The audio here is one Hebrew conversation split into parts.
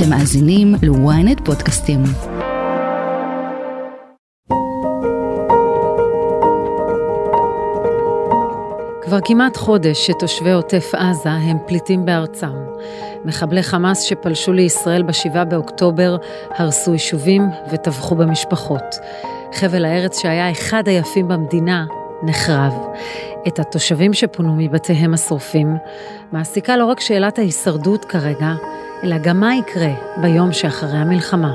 אתם מאזינים ל-ynet פודקאסטים. כבר כמעט חודש שתושבי עוטף עזה הם פליטים בארצם. מחבלי חמאס שפלשו לישראל ב-7 באוקטובר הרסו יישובים וטבחו במשפחות. חבל הארץ שהיה אחד היפים במדינה נחרב. את התושבים שפונו מבתיהם השרופים מעסיקה לא רק שאלת ההישרדות כרגע, אלא גם מה יקרה ביום שאחרי המלחמה.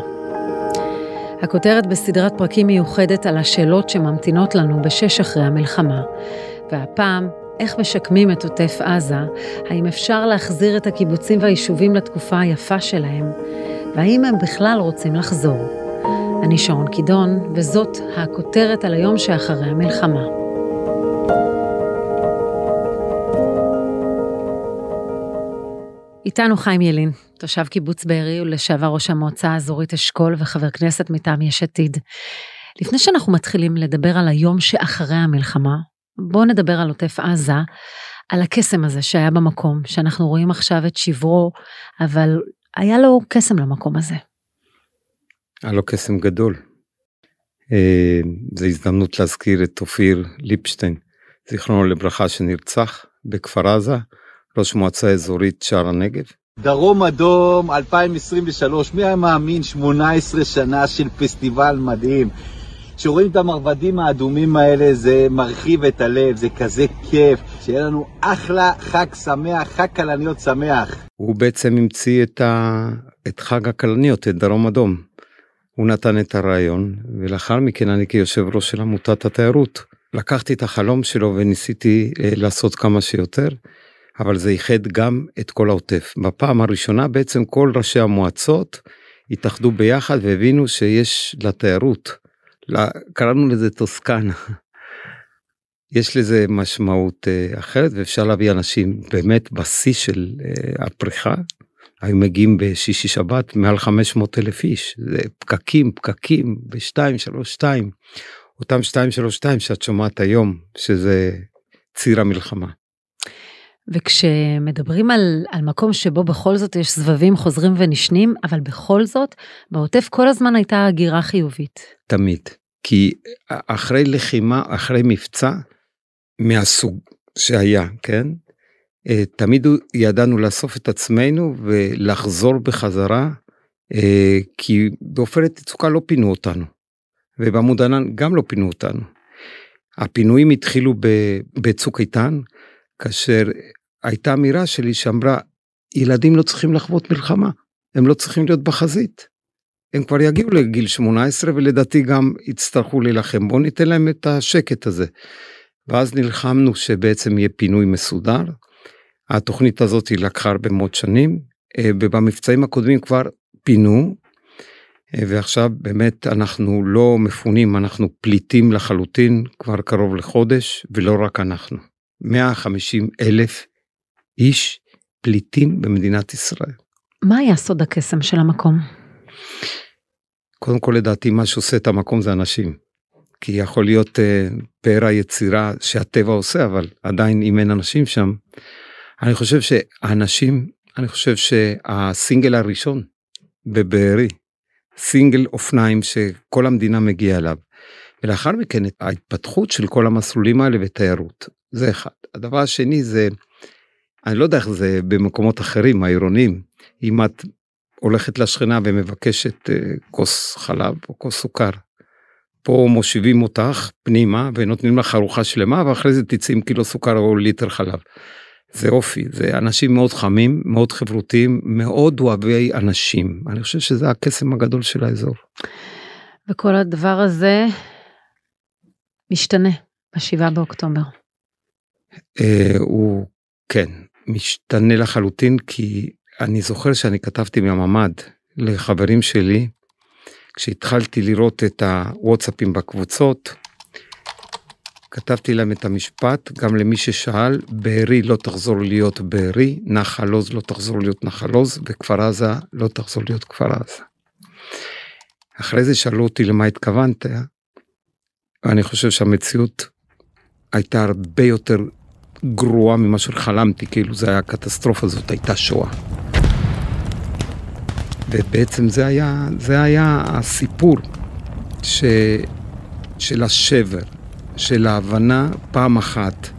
הכותרת בסדרת פרקים מיוחדת על השאלות שממתינות לנו בשש אחרי המלחמה, והפעם, איך משקמים את עוטף עזה, האם אפשר להחזיר את הקיבוצים והיישובים לתקופה היפה שלהם, והאם הם בכלל רוצים לחזור. אני שרון קידון, וזאת הכותרת על היום שאחרי המלחמה. איתנו חיים ילין, תושב קיבוץ בארי ולשעבר ראש המועצה האזורית אשכול וחבר כנסת מטעם יש עתיד. לפני שאנחנו מתחילים לדבר על היום שאחרי המלחמה, בואו נדבר על עוטף עזה, על הקסם הזה שהיה במקום, שאנחנו רואים עכשיו את שברו, אבל היה לו קסם למקום הזה. היה לו קסם גדול. אה, זו הזדמנות להזכיר את אופיר ליפשטיין, זיכרונו לברכה, שנרצח בכפר עזה. ראש מועצה אזורית שער הנגב. דרום אדום 2023, מי היה מאמין 18 שנה של פסטיבל מדהים. כשרואים את המרבדים האדומים האלה זה מרחיב את הלב, זה כזה כיף. שיהיה לנו אחלה חג שמח, חג כלניות שמח. הוא בעצם המציא את, ה... את חג הכלניות, את דרום אדום. הוא נתן את הרעיון, ולאחר מכן אני כיושב ראש של עמותת התיירות. לקחתי את החלום שלו וניסיתי אה, לעשות כמה שיותר. אבל זה איחד גם את כל העוטף. בפעם הראשונה בעצם כל ראשי המועצות התאחדו ביחד והבינו שיש לתיירות, קראנו לזה טוסקנה. יש לזה משמעות אה, אחרת ואפשר להביא אנשים באמת בשיא של אה, הפריחה. היו מגיעים בשישי שבת מעל 500 אלף איש, זה פקקים, פקקים ב-232. אותם 232 שאת שומעת היום, שזה ציר המלחמה. וכשמדברים על, על מקום שבו בכל זאת יש סבבים חוזרים ונשנים, אבל בכל זאת, בעוטף כל הזמן הייתה הגירה חיובית. תמיד. כי אחרי לחימה, אחרי מבצע, מהסוג שהיה, כן? אה, תמיד ידענו לאסוף את עצמנו ולחזור בחזרה, אה, כי בעופרת יצוקה לא פינו אותנו, ובעמוד ענן גם לא פינו אותנו. הפינויים התחילו בצוק איתן, כאשר הייתה אמירה שלי שאמרה, ילדים לא צריכים לחוות מלחמה, הם לא צריכים להיות בחזית. הם כבר יגיעו לגיל 18 ולדעתי גם יצטרכו להילחם, בואו ניתן להם את השקט הזה. ואז נלחמנו שבעצם יהיה פינוי מסודר. התוכנית הזאת היא לקחה הרבה מאוד שנים, אה, ובמבצעים הקודמים כבר פינו, אה, ועכשיו באמת אנחנו לא מפונים, אנחנו פליטים לחלוטין כבר קרוב לחודש, ולא רק אנחנו. 150 אלף איש פליטים במדינת ישראל. מה היה סוד הקסם של המקום? קודם כל לדעתי מה שעושה את המקום זה אנשים. כי יכול להיות uh, אה, פאר היצירה שהטבע עושה אבל עדיין אם אין אנשים שם. אני חושב שהאנשים אני חושב שהסינגל הראשון בבארי סינגל אופניים שכל המדינה מגיעה אליו ולאחר מכן את ההתפתחות של כל המסלולים האלה ותיירות. זה אחד. הדבר השני זה, אני לא יודע איך זה במקומות אחרים, העירונים, אם את הולכת לשכנה ומבקשת אה, כוס חלב או כוס סוכר, פה מושיבים אותך פנימה ונותנים לך ארוחה שלמה ואחרי זה תצאי עם קילו סוכר או ליטר חלב. זה אופי, זה אנשים מאוד חמים, מאוד חברותיים, מאוד אוהבי אנשים. אני חושב שזה הקסם הגדול של האזור. וכל הדבר הזה משתנה ב-7 באוקטובר. אה, הוא, כן, משתנה לחלוטין, כי אני זוכר שאני כתבתי מהממ"ד לחברים שלי, כשהתחלתי לראות את הוואטסאפים בקבוצות, כתבתי להם את המשפט, גם למי ששאל, בארי לא תחזור להיות בארי, נחל עוז לא תחזור להיות נחל עוז, וכפר עזה לא תחזור להיות כפר עזה. אחרי זה שאלו אותי למה התכוונת, ואני חושב שהמציאות הייתה הרבה יותר גרועה ממה שחלמתי, כאילו זה היה הקטסטרופה הזאת, הייתה שואה. ובעצם זה היה, זה היה הסיפור ש, של השבר, של ההבנה פעם אחת,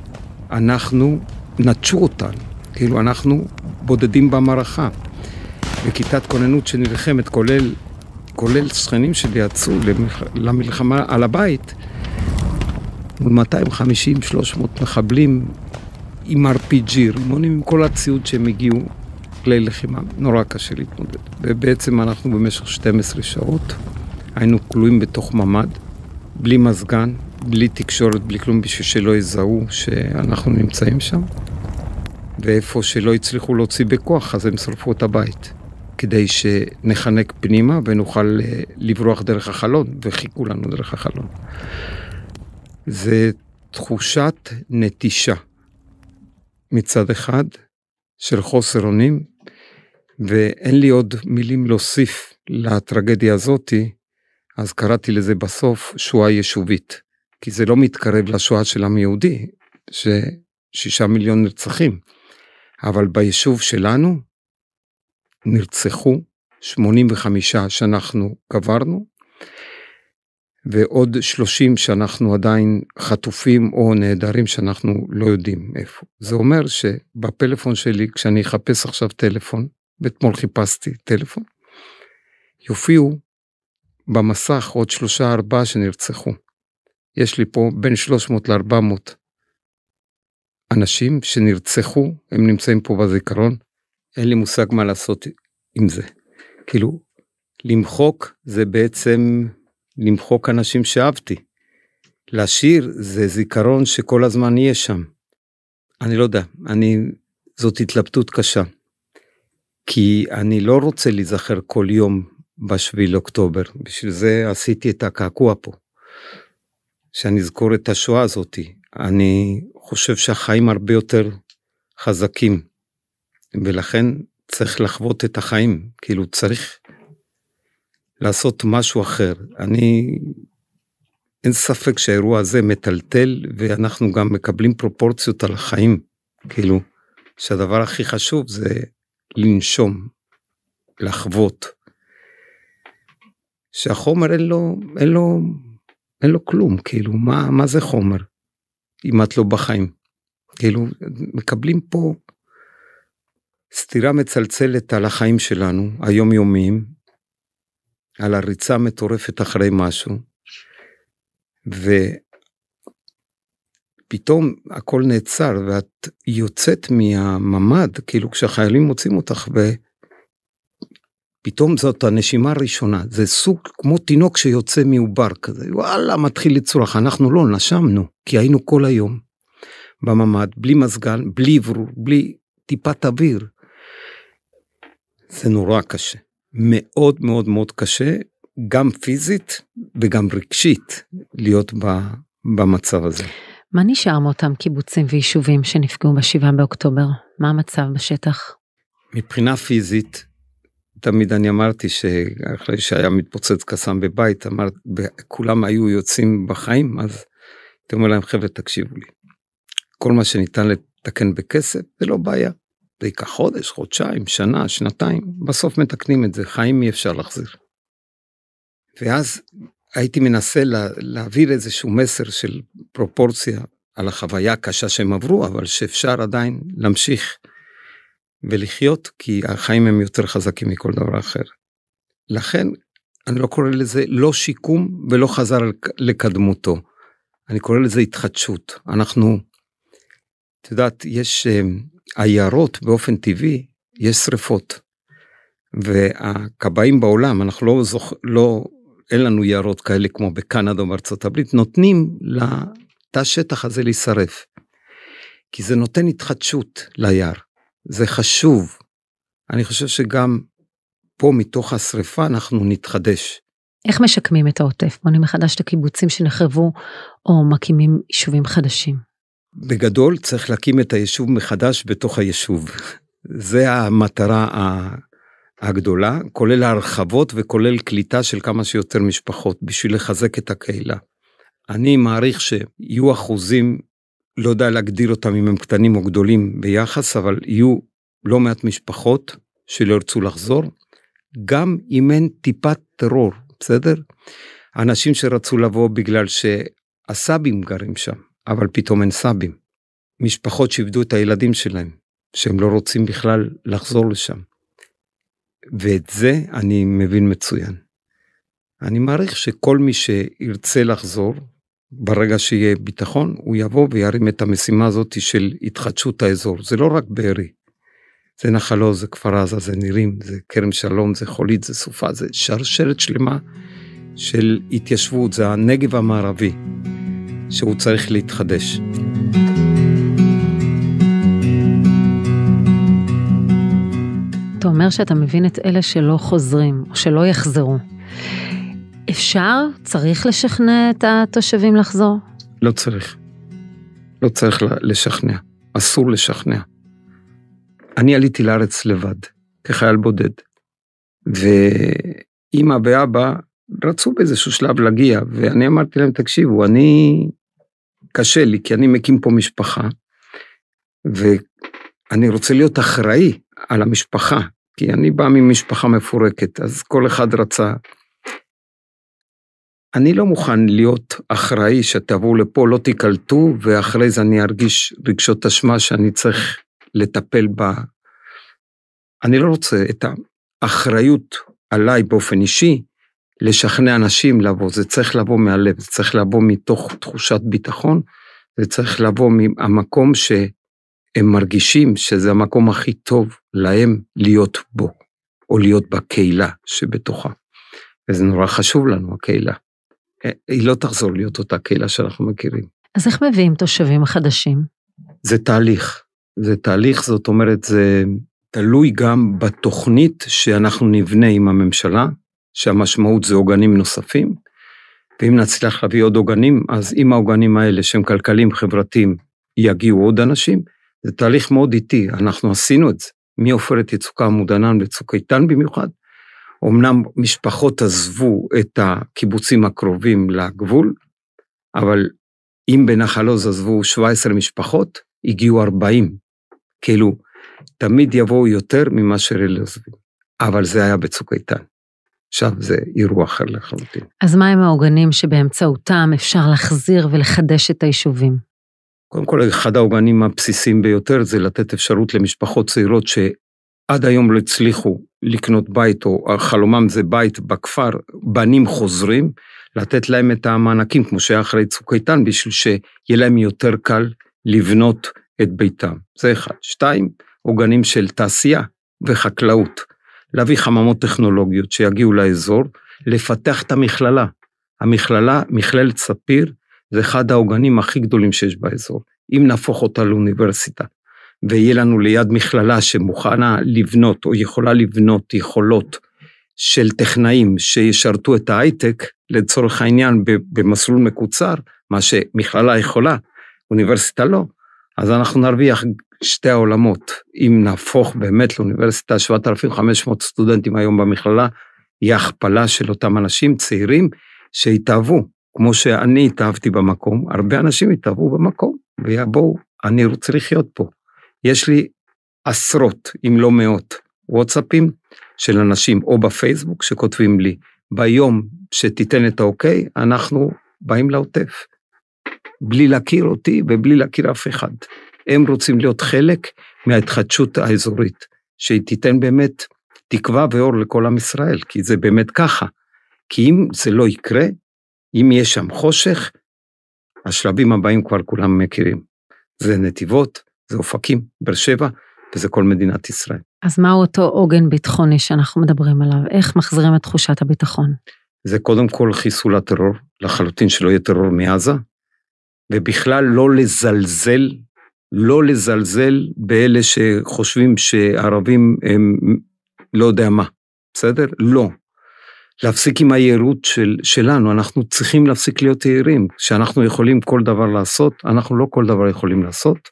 אנחנו נטשו אותנו, כאילו אנחנו בודדים במערכה. בכיתת כוננות שנלחמת, כולל, כולל שכנים שלי יצאו למלח, למלחמה על הבית, מול 250-300 מחבלים עם RPG, רימונים, עם כל הציוד שהם הגיעו, כלי לחימה, נורא קשה להתמודד. ובעצם אנחנו במשך 12 שעות היינו כלואים בתוך ממ"ד, בלי מזגן, בלי תקשורת, בלי כלום, בשביל שלא יזהו שאנחנו נמצאים שם. ואיפה שלא הצליחו להוציא בכוח, אז הם שרפו את הבית. כדי שנחנק פנימה ונוכל אה, לברוח דרך החלון, וחיכו לנו דרך החלון. זה תחושת נטישה מצד אחד של חוסר אונים, ואין לי עוד מילים להוסיף לטרגדיה הזאתי, אז קראתי לזה בסוף שואה יישובית, כי זה לא מתקרב לשואה של עם יהודי, ששישה מיליון נרצחים, אבל ביישוב שלנו נרצחו 85 שאנחנו קברנו, ועוד 30 שאנחנו עדיין חטופים או נעדרים שאנחנו לא יודעים איפה. זה אומר שבפלאפון שלי, כשאני אחפש עכשיו טלפון, ואתמול חיפשתי טלפון, יופיעו במסך עוד שלושה ארבעה שנרצחו. יש לי פה בין 300 ל-400 אנשים שנרצחו, הם נמצאים פה בזיכרון, אין לי מושג מה לעשות עם זה. כאילו, למחוק זה בעצם למחוק אנשים שאהבתי. לשיר זה זיכרון שכל הזמן יהיה שם. אני לא יודע, אני, זאת התלבטות קשה. כי אני לא רוצה להיזכר כל יום בשביל אוקטובר, בשביל זה עשיתי את הקעקוע פה. שאני אזכור את השואה הזאתי. אני חושב שהחיים הרבה יותר חזקים, ולכן צריך לחוות את החיים, כאילו צריך לעשות משהו אחר. אני, אין ספק שהאירוע הזה מטלטל, ואנחנו גם מקבלים פרופורציות על החיים, כאילו, שהדבר הכי חשוב זה לנשום, לחוות. שהחומר אין לו, אין לו, אין לו כלום, כאילו, מה, מה זה חומר, אם את לא בחיים? כאילו, מקבלים פה סתירה מצלצלת על החיים שלנו, היומיומיים, על הריצה מטורפת אחרי משהו, ופתאום הכל נעצר ואת יוצאת מהממ"ד, כאילו כשהחיילים מוצאים אותך ופתאום זאת הנשימה הראשונה, זה סוג כמו תינוק שיוצא מעובר כזה, וואלה מתחיל לצורך, אנחנו לא נשמנו, כי היינו כל היום בממ"ד, בלי מזגן, בלי עברור, בלי טיפת אוויר. זה נורא קשה. מאוד מאוד מאוד קשה, גם פיזית וגם רגשית, להיות ב, במצב הזה. מה נשאר מאותם קיבוצים ויישובים שנפגעו ב-7 באוקטובר? מה המצב בשטח? מבחינה פיזית, תמיד אני אמרתי שאחרי שהיה מתפוצץ קסאם בבית, אמרת, כולם היו יוצאים בחיים, אז הייתי אומר להם, חבר'ה, תקשיבו לי. כל מה שניתן לתקן בכסף, זה לא בעיה. זה ייקח חודש, חודשיים, שנה, שנתיים, בסוף מתקנים את זה, חיים אי אפשר להחזיר. ואז הייתי מנסה לה, להעביר איזשהו מסר של פרופורציה על החוויה הקשה שהם עברו, אבל שאפשר עדיין להמשיך ולחיות, כי החיים הם יותר חזקים מכל דבר אחר. לכן, אני לא קורא לזה לא שיקום ולא חזר לקדמותו. אני קורא לזה התחדשות. אנחנו, את יודעת, יש אה, היערות באופן טבעי יש שריפות. והכבאים בעולם, אנחנו לא זוכ... לא, אין לנו יערות כאלה כמו בקנדה או בארצות הברית, נותנים לתא שטח הזה להישרף. כי זה נותן התחדשות ליער, זה חשוב. אני חושב שגם פה מתוך השריפה אנחנו נתחדש. איך משקמים את העוטף? בונים מחדש את הקיבוצים שנחרבו או מקימים יישובים חדשים? בגדול צריך להקים את היישוב מחדש בתוך היישוב. זה המטרה הגדולה, כולל ההרחבות וכולל קליטה של כמה שיותר משפחות בשביל לחזק את הקהילה. אני מעריך שיהיו אחוזים, לא יודע להגדיר אותם אם הם קטנים או גדולים ביחס, אבל יהיו לא מעט משפחות שלא ירצו לחזור, גם אם אין טיפת טרור, בסדר? אנשים שרצו לבוא בגלל שהסבים גרים שם, אבל פתאום אין סבים. משפחות שאיבדו את הילדים שלהם, שהם לא רוצים בכלל לחזור לשם. ואת זה אני מבין מצוין. אני מעריך שכל מי שירצה לחזור, ברגע שיהיה ביטחון, הוא יבוא וירים את המשימה הזאת של התחדשות האזור. זה לא רק בארי, זה נחלו, זה כפר עזה, זה נירים, זה כרם שלום, זה חולית, זה סופה, זה שרשרת שלמה של התיישבות, זה הנגב המערבי. שהוא צריך להתחדש. אתה אומר שאתה מבין את אלה שלא חוזרים, או שלא יחזרו. אפשר, צריך לשכנע את התושבים לחזור? לא צריך. לא צריך לשכנע. אסור לשכנע. אני עליתי לארץ לבד, כחייל בודד, ואימא ואבא רצו באיזשהו שלב להגיע, ואני אמרתי להם, תקשיבו, אני קשה לי, כי אני מקים פה משפחה, ואני רוצה להיות אחראי על המשפחה, כי אני בא ממשפחה מפורקת, אז כל אחד רצה. אני לא מוכן להיות אחראי שתבואו לפה, לא תיקלטו, ואחרי זה אני ארגיש רגשות אשמה שאני צריך לטפל בה. אני לא רוצה את האחריות עליי באופן אישי, לשכנע אנשים לבוא, זה צריך לבוא מהלב, זה צריך לבוא מתוך תחושת ביטחון, זה צריך לבוא מהמקום שהם מרגישים שזה המקום הכי טוב להם להיות בו, או להיות בקהילה שבתוכה. וזה נורא חשוב לנו, הקהילה. אה, היא לא תחזור להיות אותה קהילה שאנחנו מכירים. אז איך מביאים תושבים חדשים? זה תהליך. זה תהליך, זאת אומרת, זה תלוי גם בתוכנית שאנחנו נבנה עם הממשלה, שהמשמעות זה עוגנים נוספים, ואם נצליח להביא עוד עוגנים, אז עם העוגנים האלה שהם כלכליים חברתיים יגיעו עוד אנשים. זה תהליך מאוד איטי, אנחנו עשינו את זה, מעופרת יצוקה עמוד ענן וצוק איתן במיוחד. אמנם משפחות עזבו את הקיבוצים הקרובים לגבול, אבל אם בנחל עוז עזבו 17 משפחות, הגיעו 40. כאילו, תמיד יבואו יותר ממה שאלה עוזבים. אבל זה היה בצוק איתן. שם זה אירוע אחר לחלוטין. אז הם העוגנים שבאמצעותם אפשר להחזיר ולחדש את היישובים? קודם כל, אחד העוגנים הבסיסיים ביותר זה לתת אפשרות למשפחות צעירות שעד היום לא הצליחו לקנות בית, או חלומם זה בית בכפר, בנים חוזרים, לתת להם את המענקים, כמו שהיה אחרי צוק איתן, בשביל שיהיה להם יותר קל לבנות את ביתם. זה אחד. שתיים, עוגנים של תעשייה וחקלאות. להביא חממות טכנולוגיות שיגיעו לאזור, לפתח את המכללה. המכללה, מכללת ספיר, זה אחד העוגנים הכי גדולים שיש באזור. אם נהפוך אותה לאוניברסיטה, ויהיה לנו ליד מכללה שמוכנה לבנות, או יכולה לבנות יכולות של טכנאים שישרתו את ההייטק, לצורך העניין במסלול מקוצר, מה שמכללה יכולה, אוניברסיטה לא, אז אנחנו נרוויח שתי העולמות. אם נהפוך באמת לאוניברסיטה, 7,500 סטודנטים היום במכללה, היא הכפלה של אותם אנשים צעירים שהתאהבו, כמו שאני התאהבתי במקום, הרבה אנשים התאהבו במקום, ויבואו, אני רוצה לחיות פה. יש לי עשרות, אם לא מאות, וואטסאפים של אנשים, או בפייסבוק, שכותבים לי, ביום שתיתן את האוקיי, אנחנו באים לעוטף. בלי להכיר אותי ובלי להכיר אף אחד. הם רוצים להיות חלק מההתחדשות האזורית, שהיא תיתן באמת תקווה ואור לכל עם ישראל, כי זה באמת ככה. כי אם זה לא יקרה, אם יש שם חושך, השלבים הבאים כבר כולם מכירים. זה נתיבות, זה אופקים, באר שבע, וזה כל מדינת ישראל. אז מהו אותו עוגן ביטחוני שאנחנו מדברים עליו? איך מחזירים את תחושת הביטחון? זה קודם כל חיסול הטרור, לחלוטין שלא יהיה טרור מעזה, ובכלל לא לזלזל לא לזלזל באלה שחושבים שערבים הם לא יודע מה, בסדר? לא. להפסיק עם היהירות של, שלנו, אנחנו צריכים להפסיק להיות יהירים. שאנחנו יכולים כל דבר לעשות, אנחנו לא כל דבר יכולים לעשות.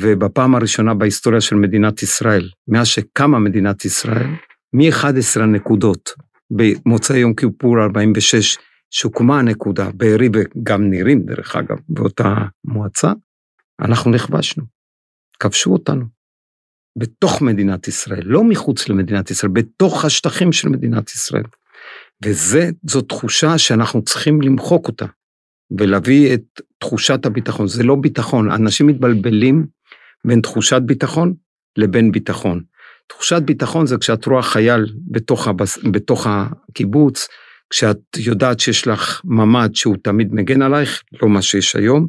ובפעם הראשונה בהיסטוריה של מדינת ישראל, מאז שקמה מדינת ישראל, מ-11 הנקודות במוצאי יום כיפור 46, שהוקמה הנקודה, בארי וגם נירים דרך אגב, באותה מועצה, אנחנו נכבשנו, כבשו אותנו. בתוך מדינת ישראל, לא מחוץ למדינת ישראל, בתוך השטחים של מדינת ישראל. וזו תחושה שאנחנו צריכים למחוק אותה ולהביא את תחושת הביטחון. זה לא ביטחון, אנשים מתבלבלים בין תחושת ביטחון לבין ביטחון. תחושת ביטחון זה כשאת רואה חייל בתוך, הבס... בתוך הקיבוץ, כשאת יודעת שיש לך ממ"ד שהוא תמיד מגן עלייך, לא מה שיש היום,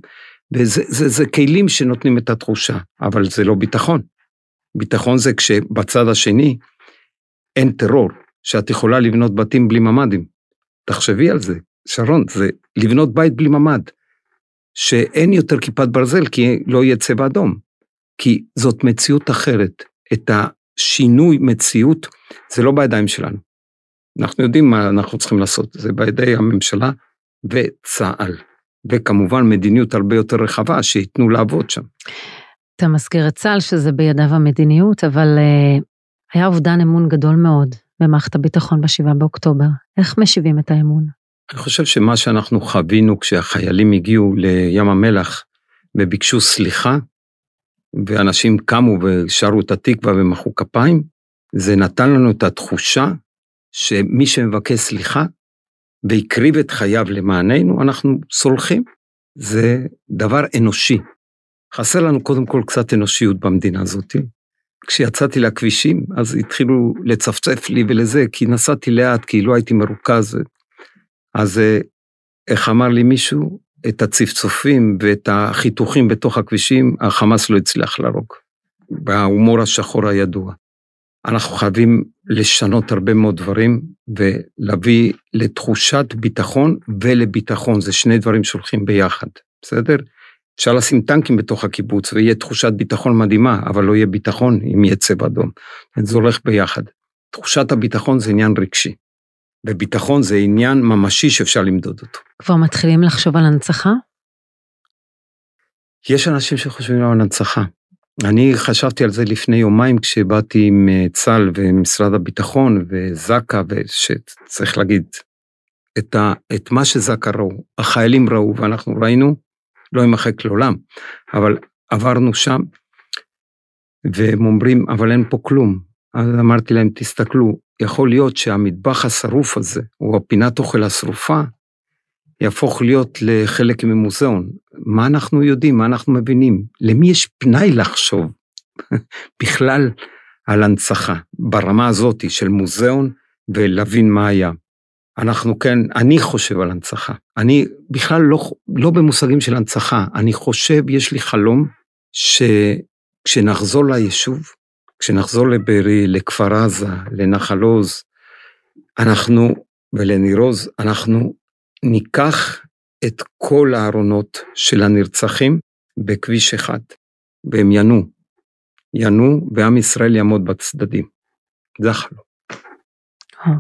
וזה זה, זה כלים שנותנים את התחושה, אבל זה לא ביטחון. ביטחון זה כשבצד השני אין טרור, שאת יכולה לבנות בתים בלי ממ"דים. תחשבי על זה, שרון, זה לבנות בית בלי ממ"ד, שאין יותר כיפת ברזל כי לא יהיה צבע אדום, כי זאת מציאות אחרת. את השינוי מציאות, זה לא בידיים שלנו. אנחנו יודעים מה אנחנו צריכים לעשות, זה בידי הממשלה וצה"ל. וכמובן מדיניות הרבה יותר רחבה, שייתנו לעבוד שם. אתה מזכיר את צה"ל שזה בידיו המדיניות, אבל uh, היה אובדן אמון גדול מאוד במערכת הביטחון ב-7 באוקטובר. איך משיבים את האמון? אני חושב שמה שאנחנו חווינו כשהחיילים הגיעו לים המלח וביקשו סליחה, ואנשים קמו ושרו את התקווה ומחאו כפיים, זה נתן לנו את התחושה שמי שמבקש סליחה, והקריב את חייו למעננו, אנחנו סולחים. זה דבר אנושי. חסר לנו קודם כל קצת אנושיות במדינה הזאת. כשיצאתי לכבישים, אז התחילו לצפצף לי ולזה, כי נסעתי לאט, כי לא הייתי מרוכז. אז אה, איך אמר לי מישהו? את הצפצופים ואת החיתוכים בתוך הכבישים, החמאס לא הצליח להרוג. בהומור השחור הידוע. אנחנו חייבים לשנות הרבה מאוד דברים ולהביא לתחושת ביטחון ולביטחון, זה שני דברים שהולכים ביחד, בסדר? אפשר לשים טנקים בתוך הקיבוץ ויהיה תחושת ביטחון מדהימה, אבל לא יהיה ביטחון אם יהיה צבע אדום. זה הולך ביחד. תחושת הביטחון זה עניין רגשי, וביטחון זה עניין ממשי שאפשר למדוד אותו. כבר מתחילים לחשוב על הנצחה? יש אנשים שחושבים על הנצחה. אני חשבתי על זה לפני יומיים כשבאתי עם אה, צה"ל ומשרד הביטחון וזק"א, ושצריך להגיד, את, ה, את מה שזק"א ראו, החיילים ראו ואנחנו ראינו, לא יימחק לעולם, אבל עברנו שם, והם אומרים, אבל אין פה כלום. אז אמרתי להם, תסתכלו, יכול להיות שהמטבח השרוף הזה, או הפינת אוכל השרופה, יהפוך להיות לחלק ממוזיאון. מה אנחנו יודעים, מה אנחנו מבינים, למי יש פנאי לחשוב בכלל על הנצחה ברמה הזאת של מוזיאון ולהבין מה היה. אנחנו כן, אני חושב על הנצחה. אני בכלל לא, לא במושגים של הנצחה, אני חושב, יש לי חלום שכשנחזור ליישוב, כשנחזור לבארי, לכפר עזה, לנחל עוז, אנחנו, ולניר עוז, אנחנו ניקח את כל הארונות של הנרצחים בכביש אחד, והם ינו. ינו, ועם ישראל יעמוד בצדדים. זה אה.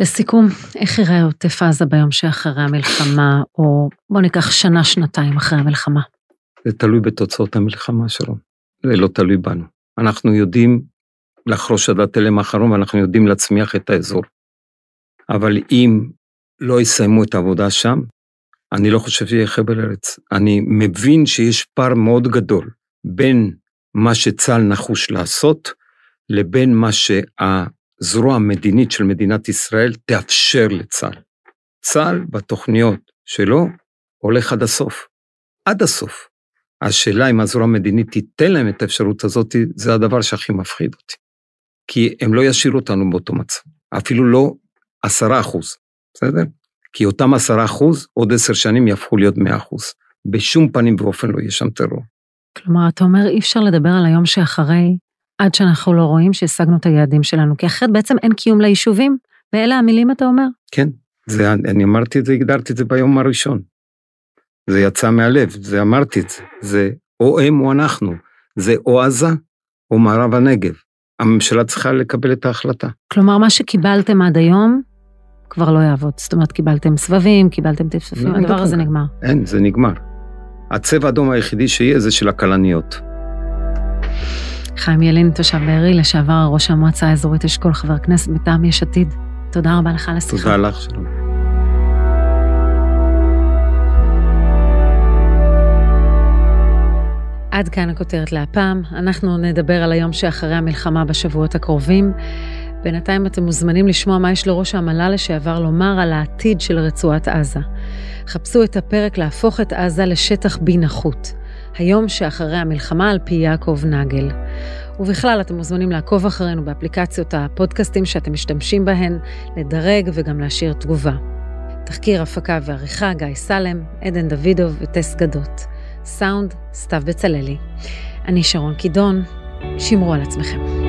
לסיכום, איך יראה עוטף עזה ביום שאחרי המלחמה, או בוא ניקח שנה, שנתיים אחרי המלחמה? זה תלוי בתוצאות המלחמה, שרון. זה לא תלוי בנו. אנחנו יודעים לחרוש עד התלם האחרון, ואנחנו יודעים להצמיח את האזור. אבל אם לא יסיימו את העבודה שם, אני לא חושב שיהיה חבל ארץ. אני מבין שיש פער מאוד גדול בין מה שצה"ל נחוש לעשות, לבין מה שהזרוע המדינית של מדינת ישראל תאפשר לצה"ל. צה"ל, בתוכניות שלו, הולך עד הסוף. עד הסוף. השאלה אם הזרוע המדינית תיתן להם את האפשרות הזאת, זה הדבר שהכי מפחיד אותי. כי הם לא ישאירו אותנו באותו מצב. אפילו לא עשרה אחוז, בסדר? כי אותם עשרה אחוז, עוד עשר שנים יהפכו להיות מאה אחוז. בשום פנים ואופן לא יהיה שם טרור. כלומר, אתה אומר, אי אפשר לדבר על היום שאחרי, עד שאנחנו לא רואים שהשגנו את היעדים שלנו, כי אחרת בעצם אין קיום ליישובים, ואלה המילים אתה אומר. כן, זה, אני אמרתי את זה, הגדרתי את זה ביום הראשון. זה יצא מהלב, זה אמרתי את זה. זה או הם או אנחנו, זה או עזה או מערב הנגב. הממשלה צריכה לקבל את ההחלטה. כלומר, מה שקיבלתם עד היום, כבר לא יעבוד. זאת אומרת, קיבלתם סבבים, קיבלתם טפספים, לא, הדבר לא, הזה לא. נגמר. אין, זה נגמר. הצבע האדום היחידי שיהיה זה של הכלניות. חיים ילין, תושב בארי, לשעבר ראש המועצה האזורית אשכול, חבר כנסת מטעם יש עתיד. תודה רבה לך על השיחה. תודה לך, שלום. עד כאן הכותרת להפעם. אנחנו נדבר על היום שאחרי המלחמה בשבועות הקרובים. בינתיים אתם מוזמנים לשמוע מה יש לראש המל"ל לשעבר לומר על העתיד של רצועת עזה. חפשו את הפרק להפוך את עזה לשטח בי נחות. היום שאחרי המלחמה על פי יעקב נגל. ובכלל, אתם מוזמנים לעקוב אחרינו באפליקציות הפודקאסטים שאתם משתמשים בהן, לדרג וגם להשאיר תגובה. תחקיר, הפקה ועריכה, גיא סלם, עדן דוידוב וטס גדות. סאונד, סתיו בצללי. אני שרון קידון, שמרו על עצמכם.